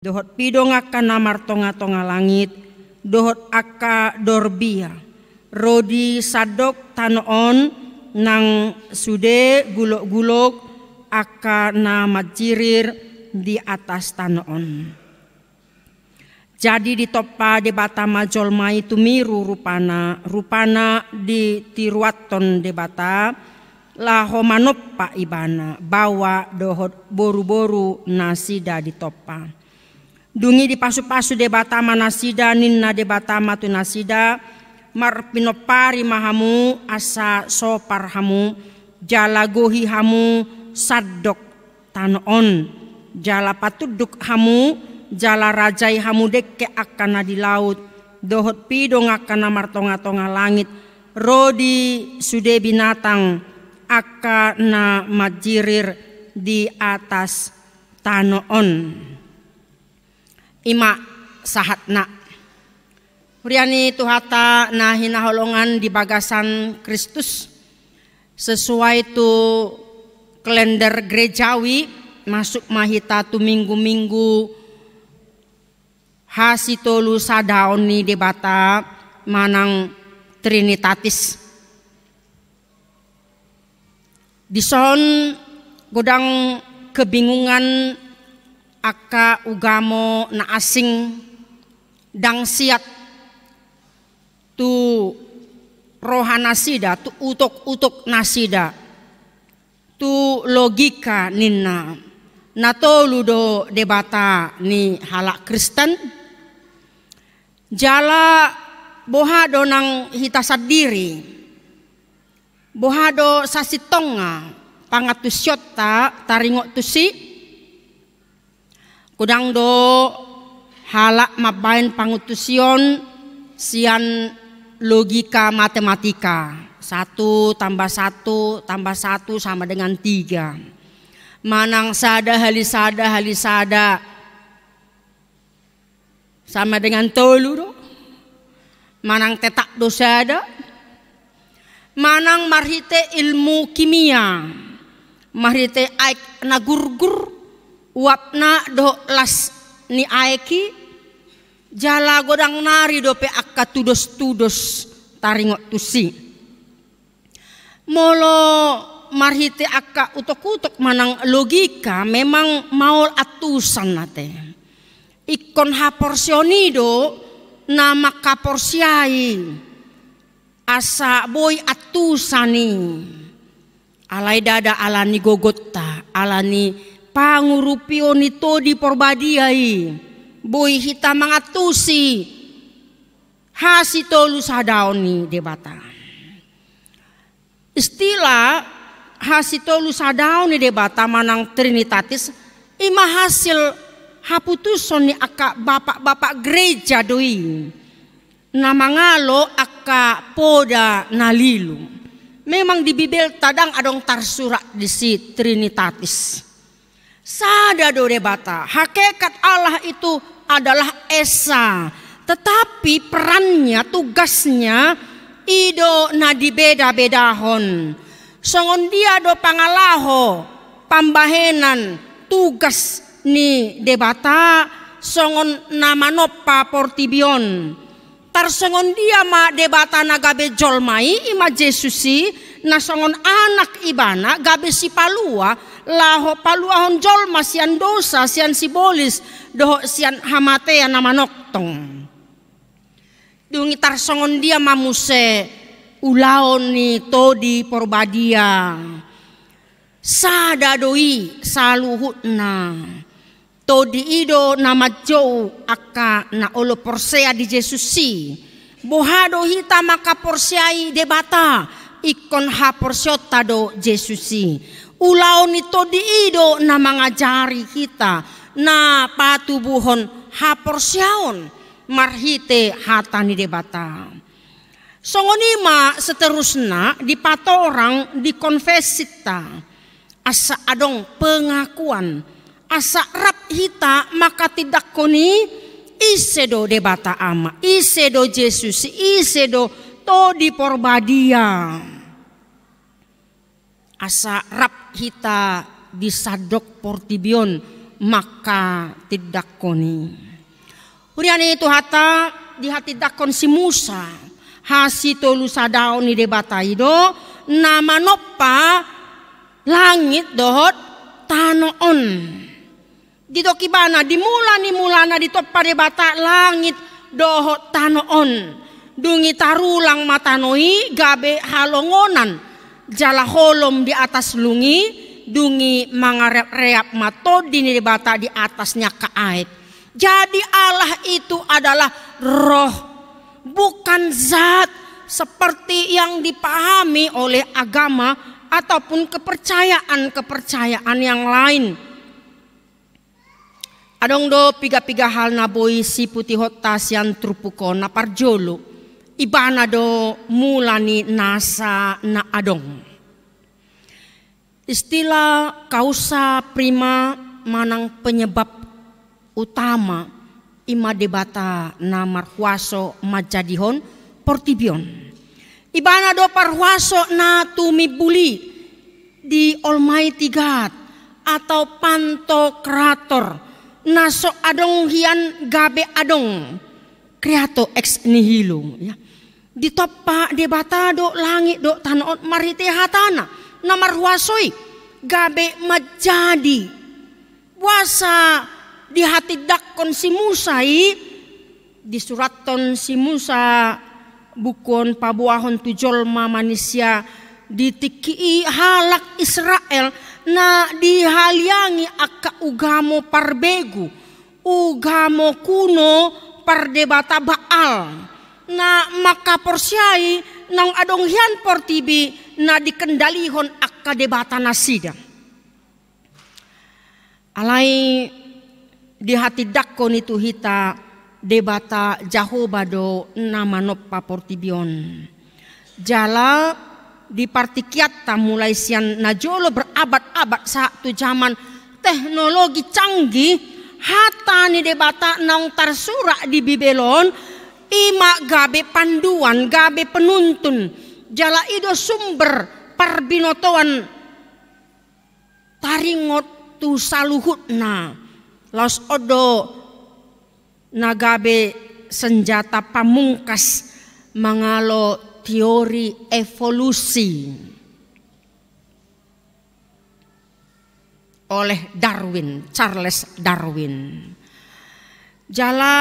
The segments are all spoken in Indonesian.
dohot pidong akan namar tonga-tonga langit, dohot aka dorbia, rodi sadok tanoon nang sude gulok-gulok aka nama jirir di atas tanoon. Jadi di topa bata majol mai tumiru rupana, rupana di tiruaton debata, bata, laho manoppa ibana, bawa dohot boru-boru nasida topa Dungi di pasu-pasu de batama nasida ninna de batama tu nasida mar mahamu asa soparhamu jalagohi hamu sadok tanon jala patuduk hamu jala rajai hamu deke akana di laut dohot pidong akana martonga-tonga langit rodi sude binatang akana majirir di atas tanoon ima sahatna. Uriani tuhata na hinaholongan di bagasan Kristus sesuai tu kalender gerejawi masuk mahita tu minggu-minggu hasitolu sadaoni debata manang trinitatis. Di son godang kebingungan aka ugamo na asing dang siat tu rohanasida tu utok-utok nasida tu logika nina ninna ludo debata ni halak Kristen jala bohado nang hitasad diri bohado sasitonga pangatusyota taringok taringo tusi Kudang do halak mabain pangutusion sian logika matematika. Satu tambah satu tambah satu sama dengan tiga. Manang sada halisada halisada sama dengan tolu do. Manang tetak dosa ada. Manang marhite ilmu kimia. Marhite aik nagurgur wapna do las ni aeki jala godang nari dope akka tudos tudos taringot tusi molo marhite akka utok-utok manang logika memang maul atusan nate ikon do nama kaporsiai asa boy atusani alai dada alani gogota alani pangurupio itu di porbadiai boi hita mangatusi hasi tolu sadaoni debata istilah hasi tolu sadaoni debata manang trinitatis ima hasil haputuson ni aka bapak-bapak gereja doi namangalo akak poda nalilu memang di Bibel tadang adong tarsurat di si Trinitatis. Sada bata, hakikat Allah itu adalah esa. Tetapi perannya, tugasnya, ido nadi beda-bedahon. Songon dia do pangalaho, pambahenan, tugas ni debata, songon nama nopa portibion. Tar songon dia ma debata gabe jolmai ima Jesusi, na songon anak ibana gabe palua laho paluahon jol masian dosa sian sibolis doho sian hamate ya nama noktong. Dungi songon dia mamuse ulaon ni todi porbadia. Sada doi saluhutna. Todi ido nama jau akka na olo porsea di Jesusi. Bohado hita maka porseai debata ikon ha porsiota do Jesusi Ulau nito diido na mangajari kita na patubuhon haporsyaon marhite hatani debata. Songonima seterusnya dipato orang dikonfesita asa adong pengakuan asa rap hita maka tidak koni isedo debata ama isedo Yesus isedo to di porbadia asa rap kita sadok portibion maka tidak koni. Uriani itu hata di hati dakon si Musa hasi tolu sadau ni debatai do nama nopa langit dohot tanoon. Di toki bana mula na di ditoppa debata langit dohot tanoon. Dungi tarulang matanoi gabe halongonan holom di atas lungi, dungi mangarep-reap matodi di bata di atasnya kaait. Jadi Allah itu adalah roh, bukan zat seperti yang dipahami oleh agama ataupun kepercayaan-kepercayaan yang lain. Adong do piga-piga hal naboi si putih hotas yang trupuko naparjolo ibanado mulani nasa na adong. Istilah kausa prima manang penyebab utama ima debata na marhuaso majadihon portibion. Ibanado do parhuaso na tumibuli di Almighty God atau panto kreator naso adong hian gabe adong kreato ex nihilung ya di topak di bata do langit do tanot marite hatana namar wasoi gabe majadi wasa di hati dakon si Musai di suraton si Musa bukon pabuahon tujol ma manusia ditikii halak Israel na dihaliangi akak ugamo parbegu ugamo kuno perdebata Baal na makaporsyai nang adong hian por tibi na dikendalihon akadebata na Alai di hati dakon itu hita debata jahobado nama noppa portibion. Jala di ta mulai sian najolo berabad-abad tu zaman teknologi canggih hata ni debata nang tarsura di bibelon Ima gabe panduan, gabe penuntun. Jala ido sumber parbinotoan taringot tu saluhutna. Los odo nagabe senjata pamungkas mangalo teori evolusi oleh Darwin, Charles Darwin. Jala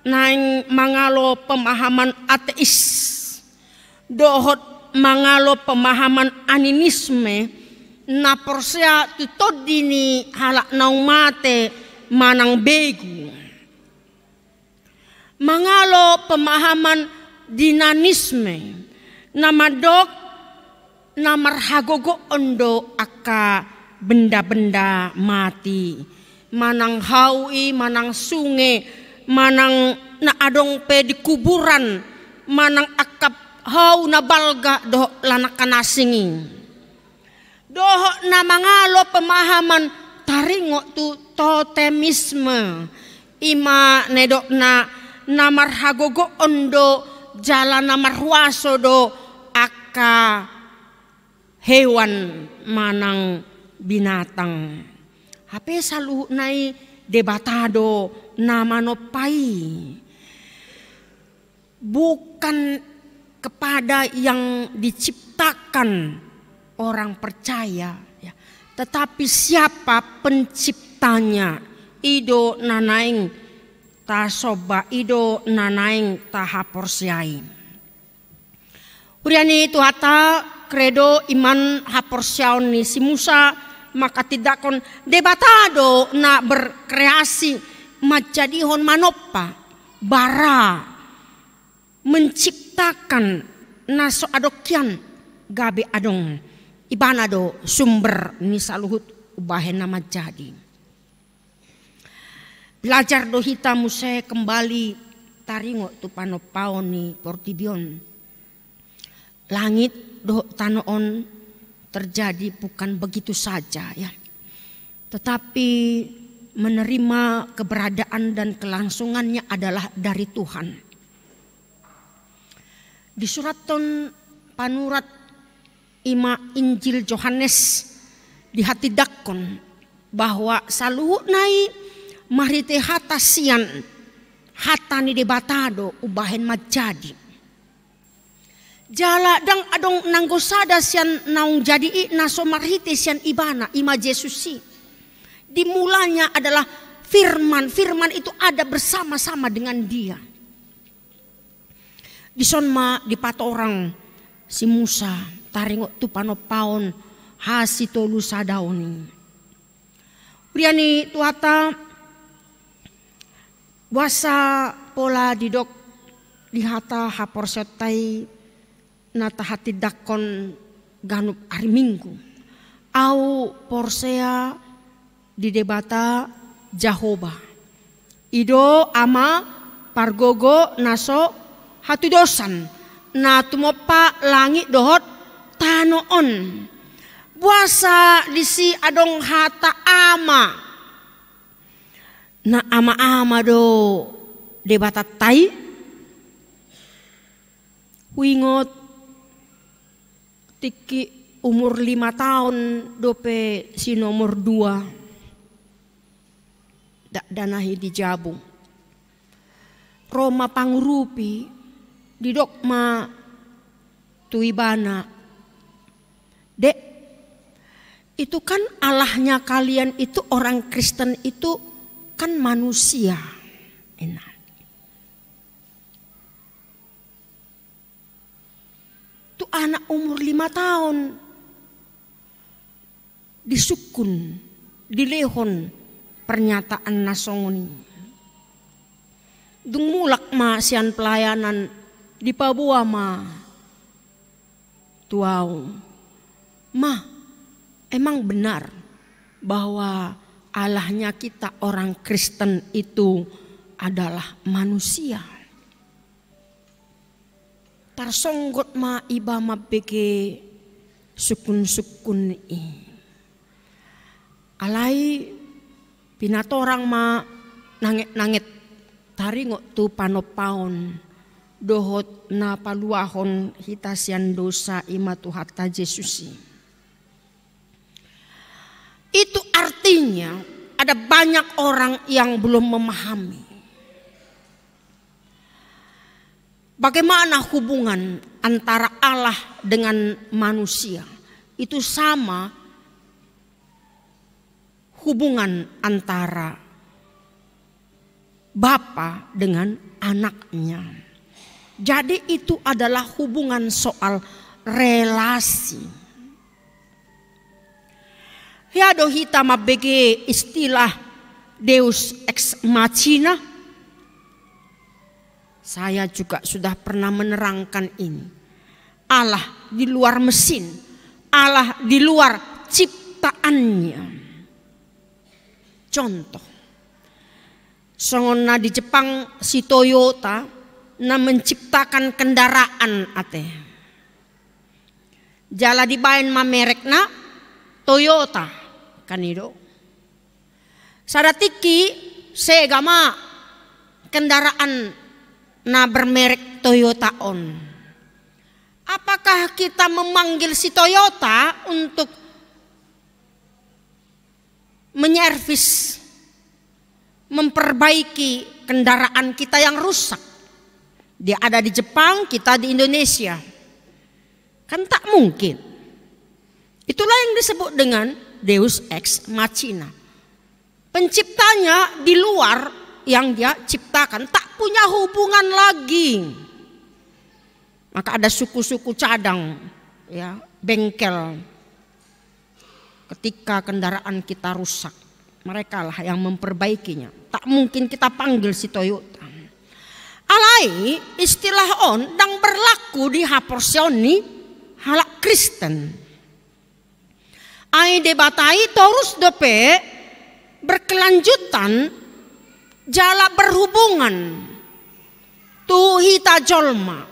nang mangalo pemahaman ateis dohot mangalo pemahaman animisme na porsea tutod dini halak mate manang begu. Mangalo pemahaman dinanisme na madok na marhagogo ondo aka benda-benda mati. Manang hawi, manang sungai, manang na adong pe di kuburan manang akap hau na balga doh lanakanasingi, doh na mangalo pemahaman taringo tu totemisme ima nedok na namar hagogo ondo jalan namar huaso do aka hewan manang binatang. Hape saluh nai debatado pai. Bukan kepada yang diciptakan orang percaya, ya. tetapi siapa penciptanya. Ido nanaing tasoba ido nanaing tahaporsiai. Uriani itu hata kredo iman haporsiaun ni si Musa maka tidak kon debatado nak berkreasi Hon manoppa bara menciptakan naso adokian gabe adong ibanado sumber nisaluhut nama jadi belajar do hita muse kembali taringo tu panopaon ni portibion langit do tanoon terjadi bukan begitu saja ya tetapi menerima keberadaan dan kelangsungannya adalah dari Tuhan. Di surat ton panurat ima Injil Yohanes di hati dakon bahwa saluhu nai marite hata sian hatani debatado batado ubahen majadi. Jala dang adong nanggo sian naung jadi i nasomarhiti sian ibana ima Yesusi. Dimulanya adalah firman. Firman itu ada bersama-sama dengan dia. Di sonma di patorang si Musa taringo tu panopaon hasitolu sadaoni. Priani tuata wasa pola didok dihata hapor setai nata hati dakon ganup hari minggu. Au porsea di debata Jahoba. Ido ama pargogo naso hatu dosan. Na tumopa langit dohot tanoon. Buasa disi adong hata ama. Na ama-ama do debata tai. Wingot tiki umur lima tahun dope si nomor dua dak danahi di jabung. Roma pangrupi di dokma tuibana. Dek, itu kan Allahnya kalian itu orang Kristen itu kan manusia. Enak. Itu anak umur lima tahun disukun, dilehon, pernyataan nasongoni. Dungulak mulak ma sian pelayanan di Papua ma. Tuau. Ma, emang benar bahwa Allahnya kita orang Kristen itu adalah manusia. Tarsonggot ma iba ma bege sukun sukun i. Alai orang ma nanget nanget taringo tu panopaon dohot na paluahon hitasian dosa ima Tuhata Yesusi. Itu artinya ada banyak orang yang belum memahami. Bagaimana hubungan antara Allah dengan manusia? Itu sama hubungan antara Bapa dengan anaknya. Jadi itu adalah hubungan soal relasi. Ya dohita mabege istilah Deus ex machina. Saya juga sudah pernah menerangkan ini. Allah di luar mesin, Allah di luar ciptaannya. Contoh, sona di Jepang si Toyota na menciptakan kendaraan ate. Jala dibaen ma na Toyota kan itu. Saratiki segama kendaraan na bermerek Toyota on. Apakah kita memanggil si Toyota untuk menyervis, memperbaiki kendaraan kita yang rusak. Dia ada di Jepang, kita di Indonesia. Kan tak mungkin. Itulah yang disebut dengan Deus ex machina. Penciptanya di luar yang dia ciptakan, tak punya hubungan lagi. Maka ada suku-suku cadang, ya, bengkel, ketika kendaraan kita rusak. Mereka lah yang memperbaikinya. Tak mungkin kita panggil si Toyota. Alai istilah on dan berlaku di haporsioni halak Kristen. Ai debatai torus dope berkelanjutan jala berhubungan tuhita hita jolma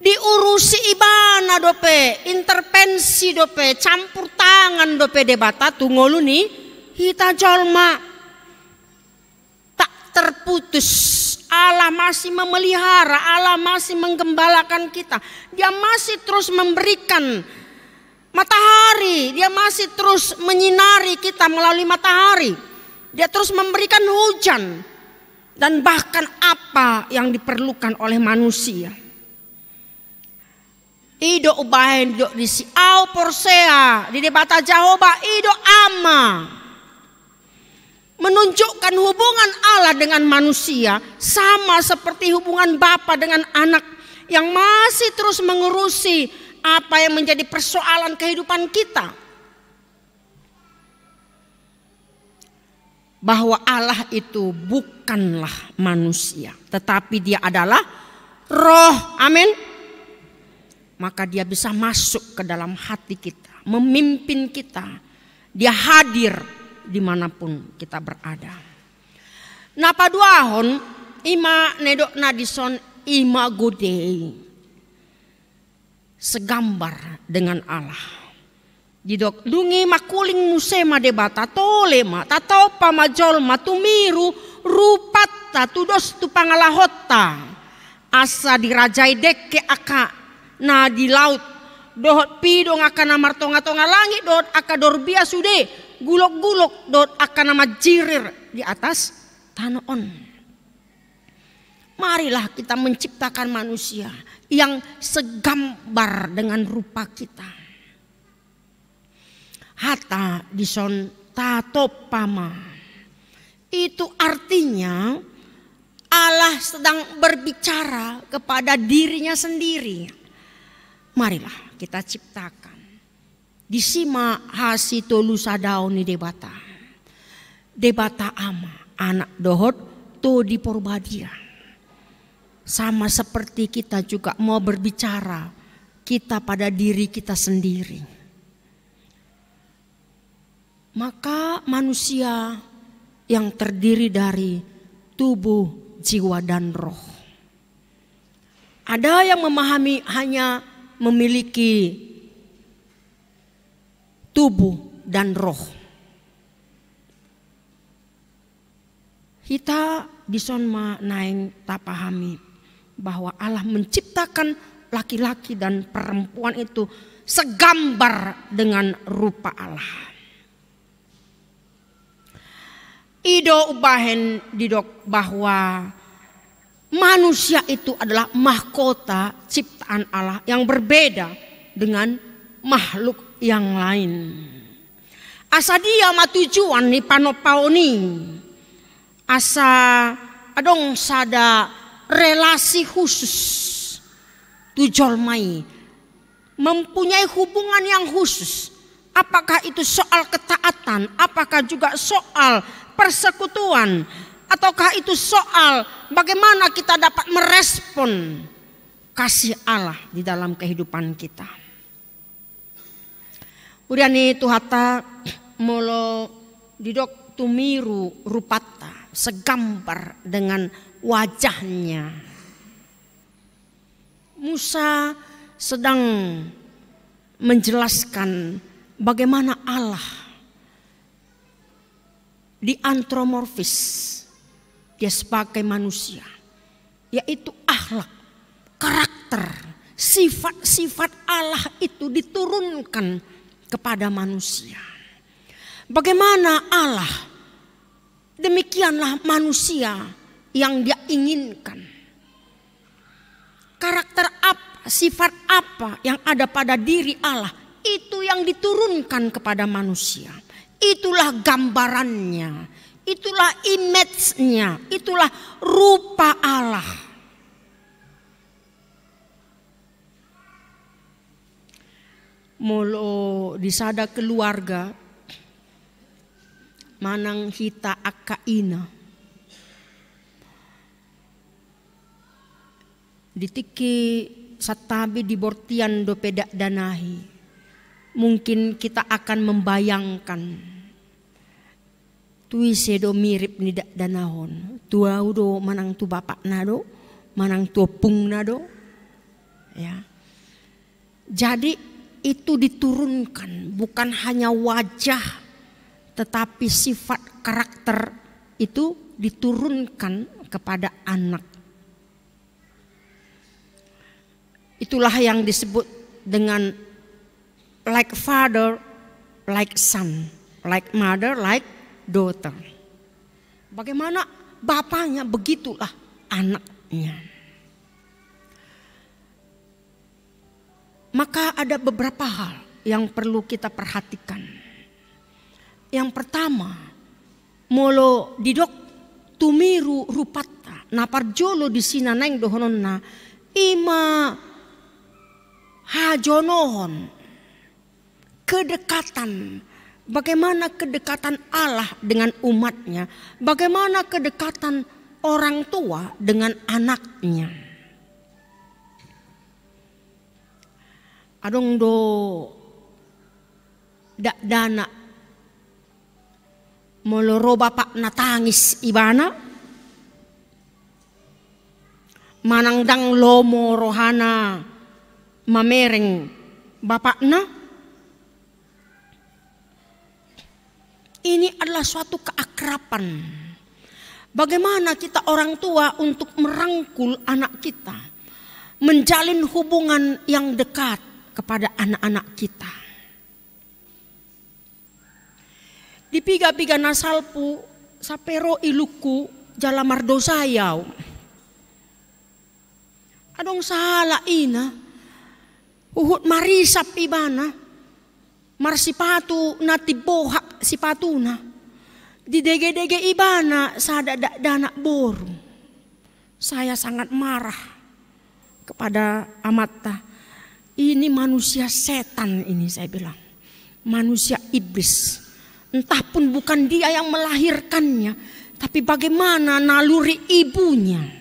diurusi ibana dope, intervensi dope, campur tangan dope debata tunggolu nih kita colma tak terputus Allah masih memelihara, Allah masih menggembalakan kita. Dia masih terus memberikan matahari, dia masih terus menyinari kita melalui matahari. Dia terus memberikan hujan dan bahkan apa yang diperlukan oleh manusia. Ido ubahin do si au porsea di debata Jahoba ido ama menunjukkan hubungan Allah dengan manusia sama seperti hubungan bapa dengan anak yang masih terus mengurusi apa yang menjadi persoalan kehidupan kita. Bahwa Allah itu bukanlah manusia, tetapi Dia adalah roh. Amin maka dia bisa masuk ke dalam hati kita, memimpin kita. Dia hadir dimanapun kita berada. Napa duahon ima nedok nadison ima godei. Segambar dengan Allah. Didok dungi makuling musema debata tole ma tatopa majol matumiru rupat tatudos tu pangalahota. Asa dirajai deke aka na di laut. Dohot pi dong akan amar tonga-tonga langit dohot akan dorbia sude gulok-gulok dohot akan nama jirir di atas tanah on. Marilah kita menciptakan manusia yang segambar dengan rupa kita. Hata dison pama Itu artinya Allah sedang berbicara kepada dirinya sendiri Marilah kita ciptakan. Di Disima hasito lusa daun debata. Debata ama anak dohot to di porbadia. Sama seperti kita juga mau berbicara kita pada diri kita sendiri. Maka manusia yang terdiri dari tubuh, jiwa, dan roh. Ada yang memahami hanya memiliki tubuh dan roh. Kita dison naing tak pahami bahwa Allah menciptakan laki-laki dan perempuan itu segambar dengan rupa Allah. Ido ubahen didok bahwa manusia itu adalah mahkota ciptaan Allah yang berbeda dengan makhluk yang lain. Asa ma matujuan ni panopaoni. Asa adong sada relasi khusus tujol mai mempunyai hubungan yang khusus. Apakah itu soal ketaatan, apakah juga soal persekutuan, ataukah itu soal bagaimana kita dapat merespon kasih Allah di dalam kehidupan kita. Uriani tuhata molo didok tumiru rupata segambar dengan wajahnya. Musa sedang menjelaskan bagaimana Allah diantromorfis dia sebagai manusia. Yaitu akhlak, karakter, sifat-sifat Allah itu diturunkan kepada manusia. Bagaimana Allah, demikianlah manusia yang dia inginkan. Karakter apa, sifat apa yang ada pada diri Allah, itu yang diturunkan kepada manusia. Itulah gambarannya Itulah image-nya, itulah rupa Allah. molo disada keluarga manang hita akaina ditiki satabi di bortian do danahi mungkin kita akan membayangkan tui sedo mirip ni danahon Tua udo manang tu bapak nado manang tu pung nado ya jadi itu diturunkan bukan hanya wajah tetapi sifat karakter itu diturunkan kepada anak itulah yang disebut dengan like father like son like mother like daughter. Bagaimana bapaknya begitulah anaknya. Maka ada beberapa hal yang perlu kita perhatikan. Yang pertama, molo didok tumiru napar naparjolo di sina neng dohononna ima hajonohon kedekatan Bagaimana kedekatan Allah dengan umatnya. Bagaimana kedekatan orang tua dengan anaknya. Adong do dak dana bapak na tangis ibana manangdang lomo rohana mamereng na Ini adalah suatu keakrapan. Bagaimana kita orang tua untuk merangkul anak kita, menjalin hubungan yang dekat kepada anak-anak kita. Di piga-piga nasalpu, sapero iluku, jalamar sayau. Adong salah ina, uhut marisap ibana marsipatu na tiboha sipatuna. Di dege ibana sada dana boru. Saya sangat marah kepada Amata. Ini manusia setan ini saya bilang. Manusia iblis. Entah pun bukan dia yang melahirkannya. Tapi bagaimana naluri ibunya.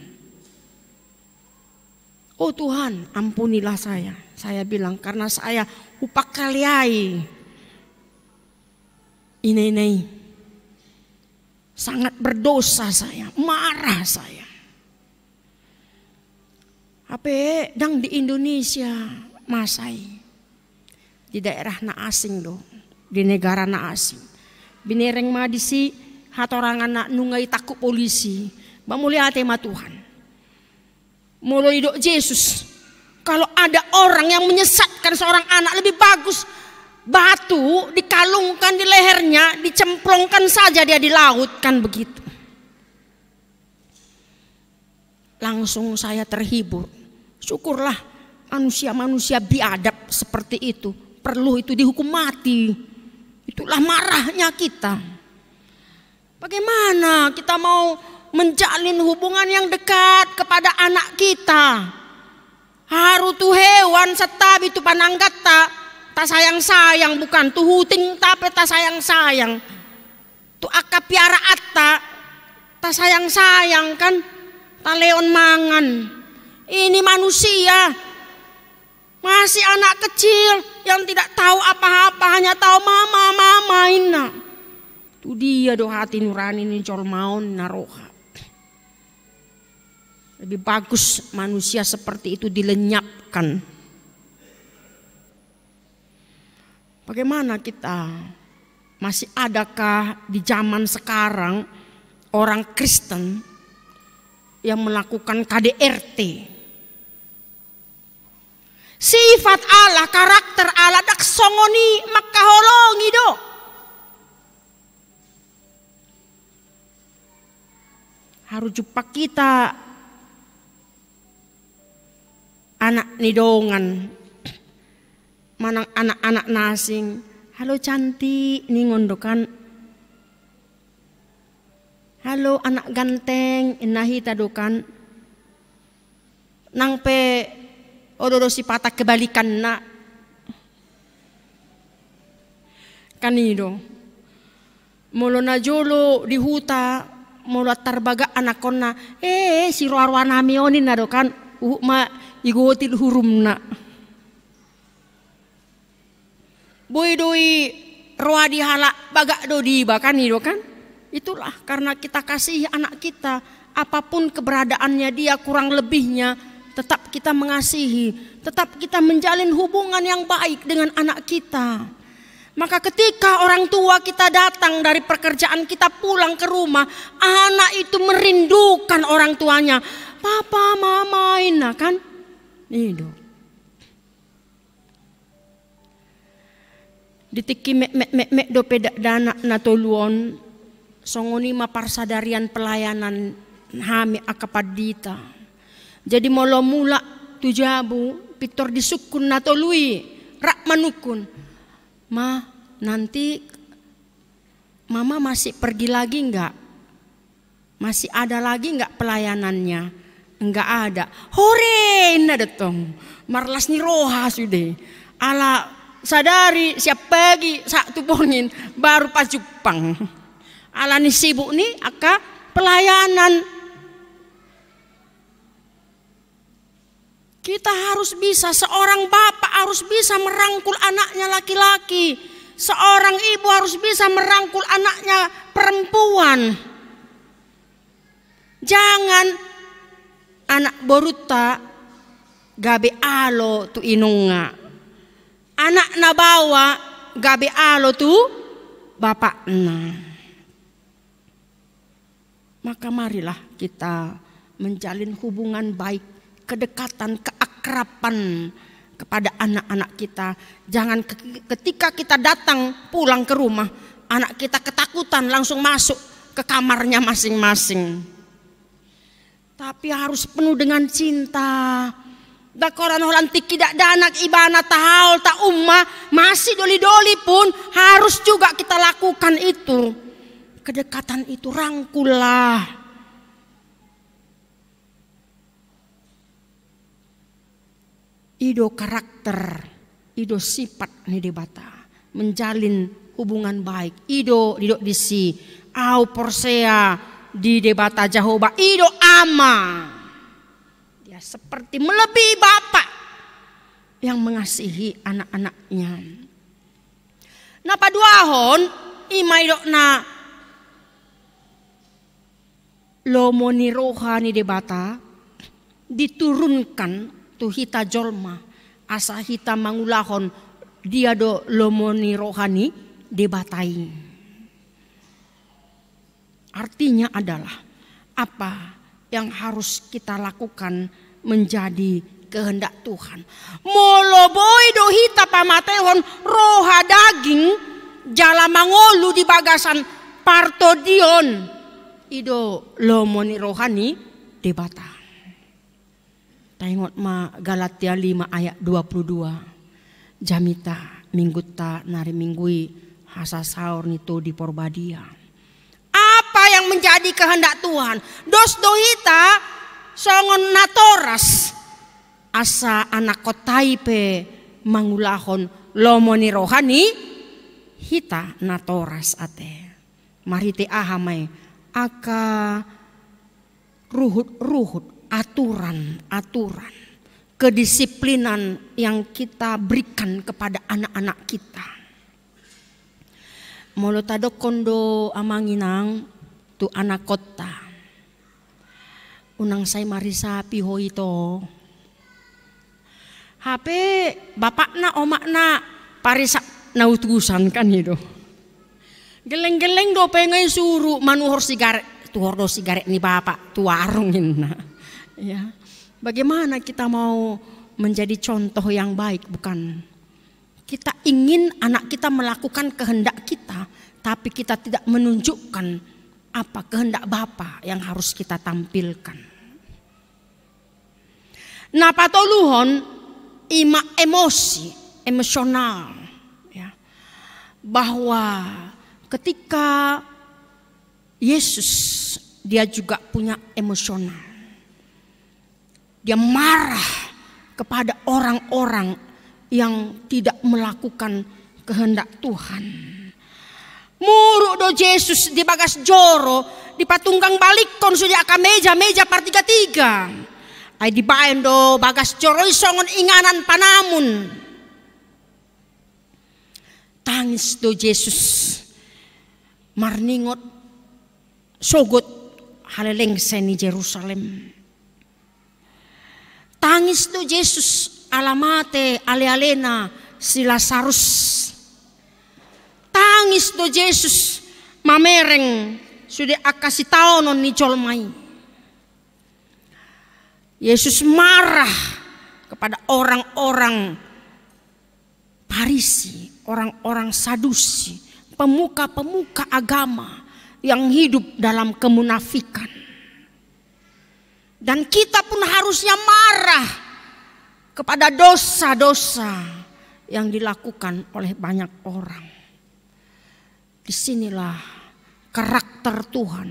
Oh Tuhan, ampunilah saya. Saya bilang karena saya upakaliai. Ini ini sangat berdosa saya, marah saya. Apa dang di Indonesia Masai di daerah na asing do, di negara na asing. Binereng madisi hatorangan nak nungai takut polisi. Bamuli hati ma Tuhan. Mulai hidup Yesus. Kalau ada orang yang menyesatkan seorang anak lebih bagus batu dikalungkan di lehernya, dicemplungkan saja dia di laut kan begitu. Langsung saya terhibur. Syukurlah manusia-manusia biadab seperti itu perlu itu dihukum mati. Itulah marahnya kita. Bagaimana kita mau menjalin hubungan yang dekat kepada anak kita. Haru tu hewan setab itu pananggata tak sayang sayang bukan tu huting tapi tak sayang sayang tu akap atta tak sayang sayang kan tak leon mangan ini manusia masih anak kecil yang tidak tahu apa-apa hanya tahu mama mama ina tu dia doh hati nurani ini colmaun naroha lebih bagus manusia seperti itu dilenyapkan. Bagaimana kita masih adakah di zaman sekarang orang Kristen yang melakukan KDRT? Sifat Allah, karakter Allah tak songoni maka holongi do. Harus jumpa kita anak nidongan manang anak-anak nasing halo cantik ngondokan halo anak ganteng inahi tadukan nang pe odoro si patah kebalikan nak, kanido molo jolo di huta molo tarbaga anak kona eh si onin mioni nadokan ma igotil na. Boy doi roa dihala bagak di bahkan itu kan. Itulah karena kita kasih anak kita apapun keberadaannya dia kurang lebihnya tetap kita mengasihi, tetap kita menjalin hubungan yang baik dengan anak kita. Maka ketika orang tua kita datang dari pekerjaan kita pulang ke rumah, anak itu merindukan orang tuanya papa, mama, nah kan? Ini iya dong. ditiki mek mek mek mek do pedak dana natoluon songoni ma parsadarian pelayanan hami akapadita jadi molo mula jabu pitor disukun natolui rak manukun ma nanti mama masih pergi lagi enggak masih ada lagi enggak pelayanannya Enggak ada. Hore, datang. Marlas ni roha sudah. Ala sadari siap pagi sak tubongin baru pas jupang, Ala ni sibuk ni aka pelayanan Kita harus bisa, seorang bapak harus bisa merangkul anaknya laki-laki. Seorang ibu harus bisa merangkul anaknya perempuan. Jangan anak boruta gabe alo tu inunga anak nabawa gabe alo tu bapak na maka marilah kita menjalin hubungan baik kedekatan keakrapan kepada anak-anak kita jangan ketika kita datang pulang ke rumah anak kita ketakutan langsung masuk ke kamarnya masing-masing tapi harus penuh dengan cinta. Da koran tiki tidak danak anak tahal tak umma masih doli-doli pun harus juga kita lakukan itu. Kedekatan itu rangkulah. Ido karakter, ido sifat ni debata menjalin hubungan baik. Ido didok disi, au porsea, di debata Jahoba ido ama. Dia seperti melebihi bapak yang mengasihi anak-anaknya. Napa dua hon imaidokna lomoni rohani debata diturunkan tu hita jolma asa hita mangulahon dia do lomoni rohani debatain. Artinya adalah apa yang harus kita lakukan menjadi kehendak Tuhan. Moloboi hita pamatehon roha daging jala mangolu di bagasan partodion ido lomoni rohani debata. Tengok ma Galatia 5 ayat 22. Jamita mingguta nari minggui hasa saur nito di porbadia yang menjadi kehendak Tuhan. Dos dohita songon natoras asa anak kotaipe mangulahon lomoni rohani hita natoras ate. Marite ahamai aka ruhut-ruhut aturan-aturan kedisiplinan yang kita berikan kepada anak-anak kita. Molo tado kondo amanginang tu anak kota. Unang saya marisa piho itu, HP bapak omak na parisa nautusan kan itu. Geleng-geleng do pengen suruh manuhor sigaret tuhor do sigaret nih bapak tu warungin nah. Ya. Bagaimana kita mau menjadi contoh yang baik bukan? Kita ingin anak kita melakukan kehendak kita, tapi kita tidak menunjukkan apa kehendak Bapa yang harus kita tampilkan. Nah, patoluhon ima emosi, emosional ya. Bahwa ketika Yesus dia juga punya emosional. Dia marah kepada orang-orang yang tidak melakukan kehendak Tuhan muruk do Yesus di bagas joro, di patunggang balik kon sudah akan meja meja par tiga tiga. Ai di do bagas joro songon inganan panamun. Tangis do Yesus marningot sogot haleleng seni Jerusalem. Tangis do Yesus alamate ale alena silasarus tangis do Yesus mamereng sudah akasi tahu non nicolmai. Yesus marah kepada orang-orang Parisi, orang-orang Sadusi, pemuka-pemuka agama yang hidup dalam kemunafikan. Dan kita pun harusnya marah kepada dosa-dosa yang dilakukan oleh banyak orang. Disinilah karakter Tuhan.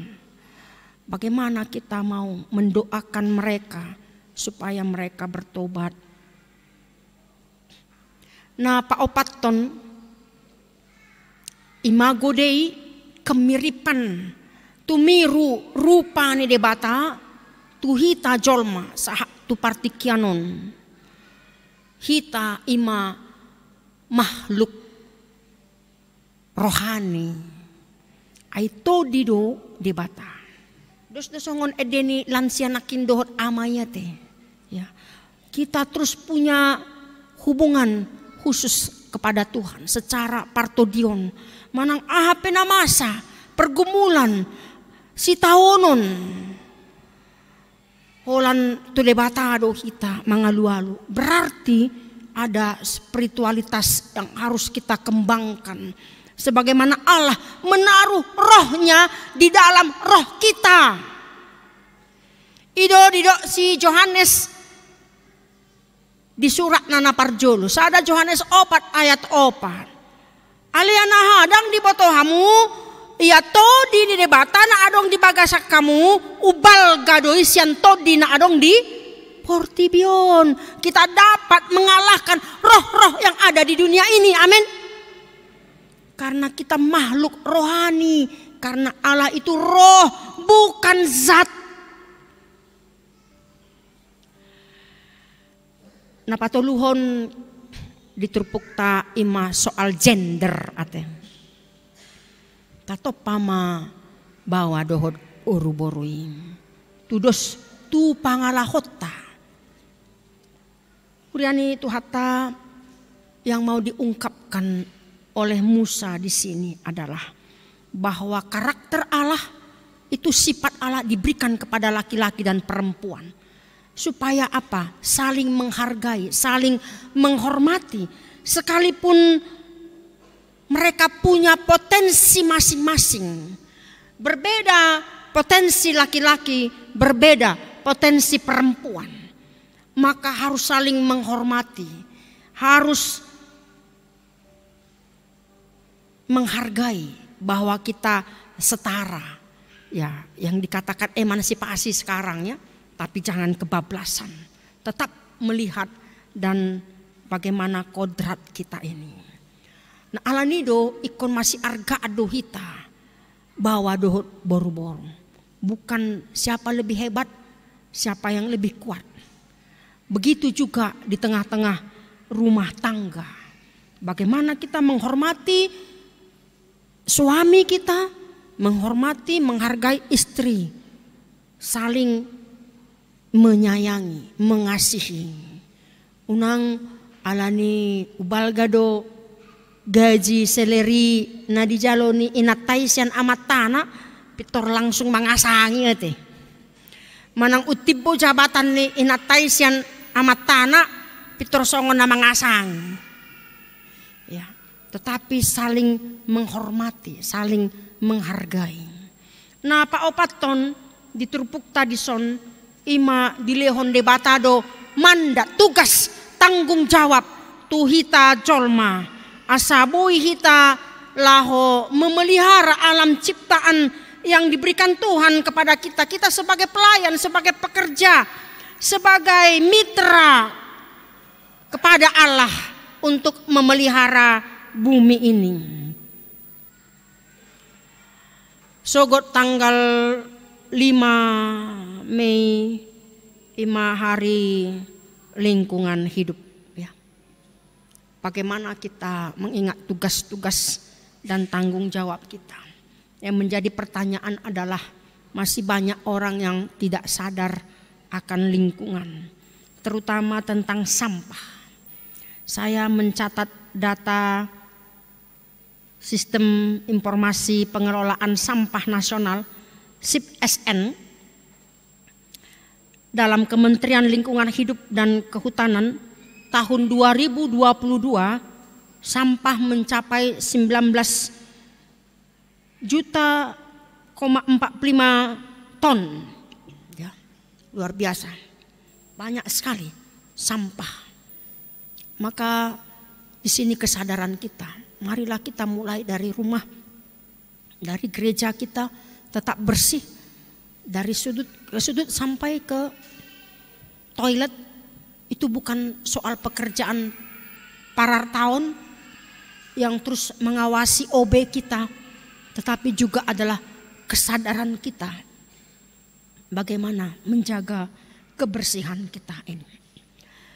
Bagaimana kita mau mendoakan mereka supaya mereka bertobat. Nah Pak Opaton, imago Dei kemiripan tumiru rupa ni debata tuhita jolma sahak tu partikianon. Hita ima makhluk rohani ay to dido di bata. Dus songon edeni lansia nakin dohot amaya te. Ya. Kita terus punya hubungan khusus kepada Tuhan secara partodion. Manang na masa, pergumulan, si taonon. Holan debata do kita mangalualu. Berarti ada spiritualitas yang harus kita kembangkan Sebagaimana Allah menaruh rohnya di dalam roh kita. Ido dido si Johannes di surat Nana Parjolo. Sada Johannes opat ayat opat. Aliana hadang di botohamu Ia todi di debata na adong di bagasak kamu ubal gadoi sian todi na adong di portibion. Kita dapat mengalahkan roh-roh yang ada di dunia ini. Amin. Karena kita makhluk rohani, karena Allah itu roh, bukan zat. Napatoluhon diterpuk ta ima soal gender ate. Tato pama bawa dohod uruborui. Tudos tu pangalahota. Kuriani itu hatta yang mau diungkapkan oleh Musa di sini adalah bahwa karakter Allah itu sifat Allah diberikan kepada laki-laki dan perempuan. Supaya apa? Saling menghargai, saling menghormati. Sekalipun mereka punya potensi masing-masing. Berbeda potensi laki-laki, berbeda potensi perempuan. Maka harus saling menghormati, harus menghargai bahwa kita setara. Ya, yang dikatakan emansipasi eh, sekarang ya, tapi jangan kebablasan. Tetap melihat dan bagaimana kodrat kita ini. Nah, alanido ikon masih arga adohita bawa dohot boru-boru. Bukan siapa lebih hebat, siapa yang lebih kuat. Begitu juga di tengah-tengah rumah tangga. Bagaimana kita menghormati suami kita menghormati, menghargai istri, saling menyayangi, mengasihi. Unang alani ubalgado gaji seleri nadi jaloni inataisian amat tanah pitor langsung mangasangi ate. Manang utibo jabatan ni inataisian amat tanah pitor songon na mangasang tetapi saling menghormati, saling menghargai. Nah, Pak Opaton di Turpuk son Ima di Lehon de mandat, tugas, tanggung jawab, tuhita jolma, asabui hita laho, memelihara alam ciptaan yang diberikan Tuhan kepada kita. Kita sebagai pelayan, sebagai pekerja, sebagai mitra kepada Allah untuk memelihara bumi ini. Sogot tanggal 5 Mei 5 hari lingkungan hidup ya. Bagaimana kita mengingat tugas-tugas dan tanggung jawab kita. Yang menjadi pertanyaan adalah masih banyak orang yang tidak sadar akan lingkungan, terutama tentang sampah. Saya mencatat data Sistem Informasi Pengelolaan Sampah Nasional SIP SIPSN dalam Kementerian Lingkungan Hidup dan Kehutanan tahun 2022 sampah mencapai 19 juta 45 ton ya luar biasa banyak sekali sampah maka di sini kesadaran kita marilah kita mulai dari rumah, dari gereja kita tetap bersih, dari sudut ke sudut sampai ke toilet itu bukan soal pekerjaan para tahun yang terus mengawasi OB kita, tetapi juga adalah kesadaran kita bagaimana menjaga kebersihan kita ini.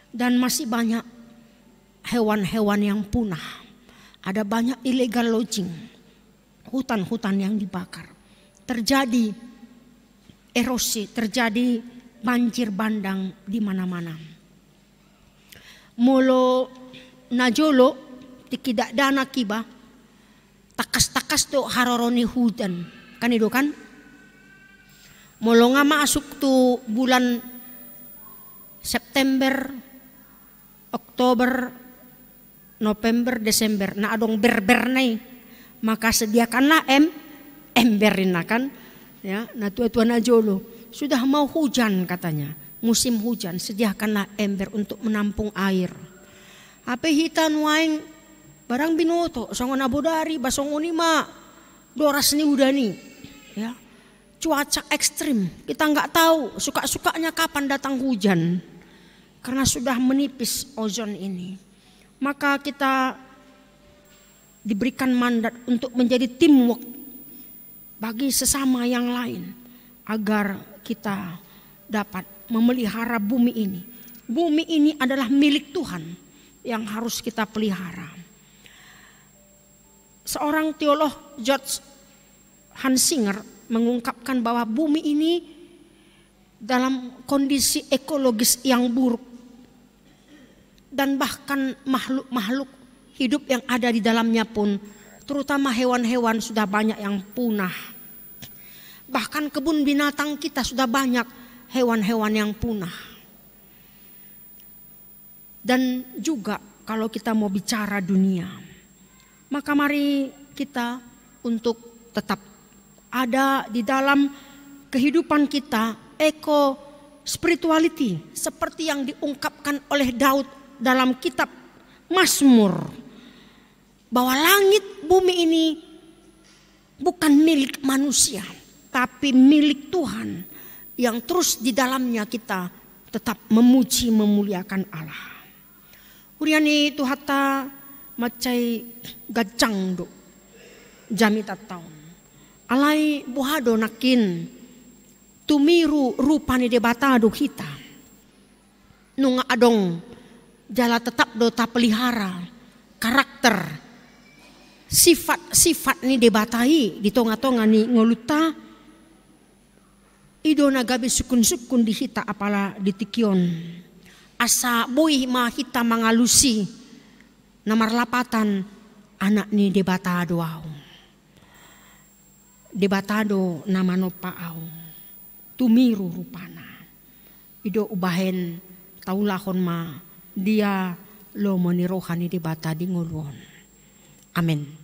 Dan masih banyak hewan-hewan yang punah. Ada banyak illegal lodging, hutan-hutan yang dibakar. Terjadi erosi, terjadi banjir bandang di mana-mana. Molo najolo tidak dana kiba takas-takas tu haroroni hujan kan itu kan Molo ngama asuk tu bulan September, Oktober, November, Desember. Nah adong berber nai. Maka sediakanlah em emberin kan. Ya, nah tua tua jolo, Sudah mau hujan katanya. Musim hujan sediakanlah ember untuk menampung air. Apa hitan wain, barang binoto songon abodari basong unima, doras ni udani. Ya, cuaca ekstrim kita nggak tahu suka sukanya kapan datang hujan karena sudah menipis ozon ini maka kita diberikan mandat untuk menjadi teamwork bagi sesama yang lain agar kita dapat memelihara bumi ini. Bumi ini adalah milik Tuhan yang harus kita pelihara. Seorang teolog George Hansinger mengungkapkan bahwa bumi ini dalam kondisi ekologis yang buruk dan bahkan makhluk-makhluk hidup yang ada di dalamnya pun terutama hewan-hewan sudah banyak yang punah. Bahkan kebun binatang kita sudah banyak hewan-hewan yang punah. Dan juga kalau kita mau bicara dunia, maka mari kita untuk tetap ada di dalam kehidupan kita eko spirituality seperti yang diungkapkan oleh Daud dalam kitab Mazmur bahwa langit bumi ini bukan milik manusia tapi milik Tuhan yang terus di dalamnya kita tetap memuji memuliakan Allah. Uriani Tuhata macai gacang do jamita taun. Alai buhado nakin tumiru rupani debata do kita. Nunga adong Jala tetap dota pelihara karakter sifat-sifat ni debatai di tonga-tonga ni ngoluta idona nagabi sukun-sukun dihita apala di asa boi ma hita mangalusi namar lapatan anak ni debata doau debatado nama no paau tumiru rupana ido ubahen taulahon ma dia lo moni rohani di bata di ngulun. Amin.